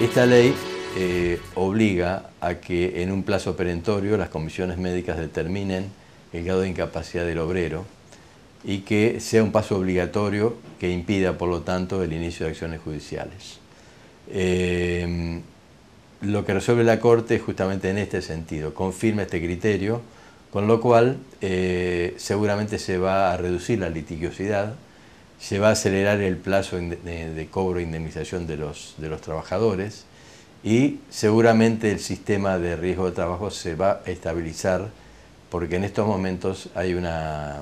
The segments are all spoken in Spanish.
Esta ley eh, obliga a que en un plazo perentorio las comisiones médicas determinen el grado de incapacidad del obrero y que sea un paso obligatorio que impida, por lo tanto, el inicio de acciones judiciales. Eh, lo que resuelve la Corte es justamente en este sentido, confirma este criterio, con lo cual eh, seguramente se va a reducir la litigiosidad se va a acelerar el plazo de, cobro e indemnización de los, de los trabajadores y seguramente el sistema de riesgo de trabajo se va a estabilizar porque en estos momentos hay una,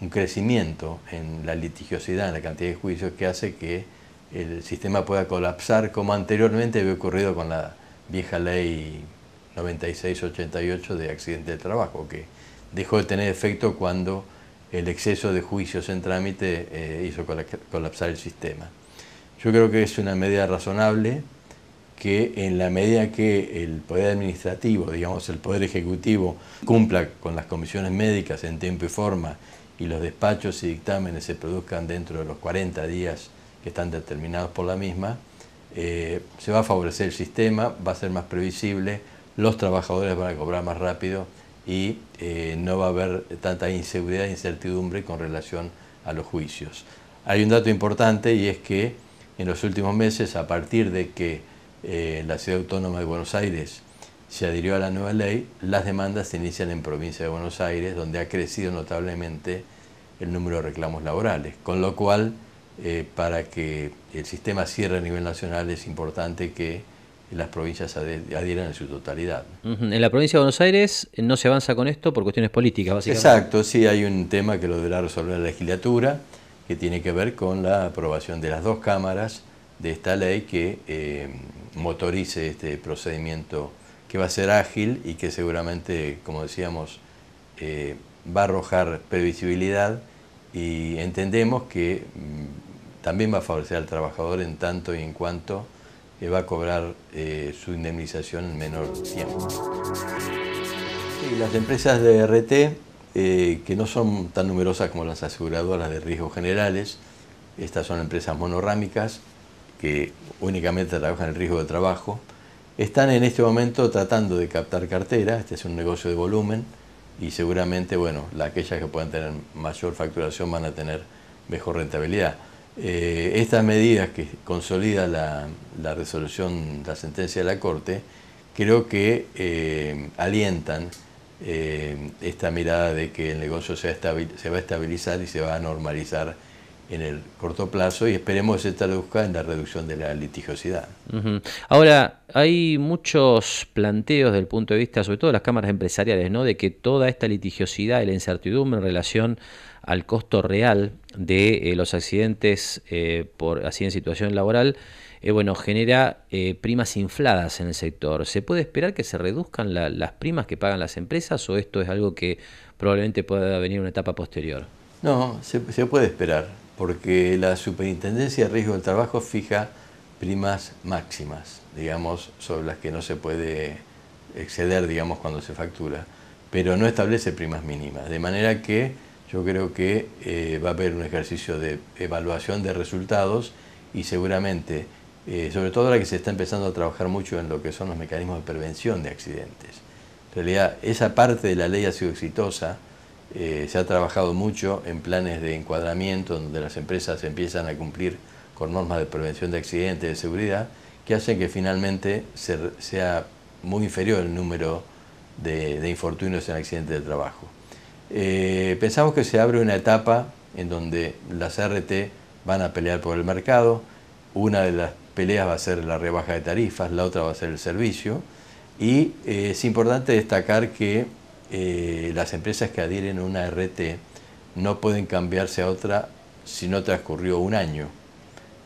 un crecimiento en la litigiosidad, en la cantidad de juicios que hace que el sistema pueda colapsar como anteriormente había ocurrido con la vieja ley 96-88 de accidente de trabajo, que dejó de tener efecto cuando el exceso de juicios en trámite eh, hizo colapsar el sistema. Yo creo que es una medida razonable que en la medida que el poder administrativo, digamos el poder ejecutivo, cumpla con las comisiones médicas en tiempo y forma y los despachos y dictámenes se produzcan dentro de los 40 días que están determinados por la misma, eh, se va a favorecer el sistema, va a ser más previsible, los trabajadores van a cobrar más rápido y eh, no va a haber tanta inseguridad e incertidumbre con relación a los juicios. Hay un dato importante y es que en los últimos meses, a partir de que eh, la ciudad autónoma de Buenos Aires se adhirió a la nueva ley, las demandas se inician en provincia de Buenos Aires, donde ha crecido notablemente el número de reclamos laborales, con lo cual, eh, para que el sistema cierre a nivel nacional es importante que las provincias adhieran en su totalidad. En la provincia de Buenos Aires eh, no se avanza con esto por cuestiones políticas, básicamente. Exacto, sí, hay un tema que lo deberá resolver la legislatura, que tiene que ver con la aprobación de las dos cámaras de esta ley que eh, motorice este procedimiento que va a ser ágil y que seguramente, como decíamos, eh, va a arrojar previsibilidad y entendemos que mm, también va a favorecer al trabajador en tanto y en cuanto va a cobrar eh, su indemnización en menor tiempo. las empresas de RT, eh, que no son tan numerosas como las aseguradoras de riesgos generales, estas son empresas monorrámicas que únicamente trabajan el riesgo de trabajo, están en este momento tratando de captar cartera, este es un negocio de volumen y seguramente, bueno, aquellas que puedan tener mayor facturación van a tener mejor rentabilidad. Eh, estas medidas que consolida la, resolución, la sentencia de la Corte, creo que eh, alientan eh, esta mirada de que el negocio se va, a estabilizar y se va a normalizar en el corto plazo y esperemos que se traduzca en la reducción de la litigiosidad. Ahora, hay muchos planteos del punto de vista, sobre todo de las cámaras empresariales, ¿no? de que toda esta litigiosidad y la incertidumbre en relación al costo real de eh, los accidentes eh, por así en situación laboral, eh, bueno, genera primas infladas en el sector. ¿Se puede esperar que se reduzcan las primas que pagan las empresas o esto es algo que probablemente pueda venir en una etapa posterior? No, se puede esperar porque la Superintendencia de Riesgo del Trabajo fija primas máximas, digamos, sobre las que no se puede exceder, digamos, cuando se factura, pero no establece primas mínimas, de manera que yo creo que eh, va a haber un ejercicio de evaluación de resultados y seguramente, eh, sobre todo ahora que se está empezando a trabajar mucho en lo que son los mecanismos de prevención de accidentes. En realidad, esa parte de la ley ha sido exitosa, eh, se ha trabajado mucho en planes de encuadramiento donde las empresas empiezan a cumplir con normas de prevención de accidentes, de seguridad, que hacen que finalmente sea muy inferior el número de, infortunios en accidentes de trabajo. Eh, pensamos que se abre una etapa en donde las RT van a pelear por el mercado, una de las peleas va a ser la rebaja de tarifas, la otra va a ser el servicio, y eh, es importante destacar que eh, las empresas que adhieren a una RT no pueden cambiarse a otra si no transcurrió un año.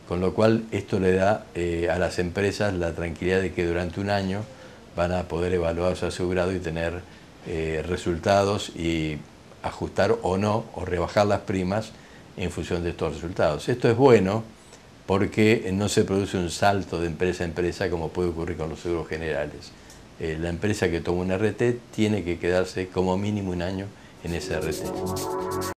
Con lo cual esto le da eh, a las empresas la tranquilidad de que durante un año van a poder evaluar su asegurado y tener eh, resultados y ajustar o no o rebajar las primas en función de estos resultados. Esto es bueno porque no se produce un salto de empresa a empresa como puede ocurrir con los seguros generales. Eh, la empresa que toma un RT tiene que quedarse como mínimo un año en ese RT.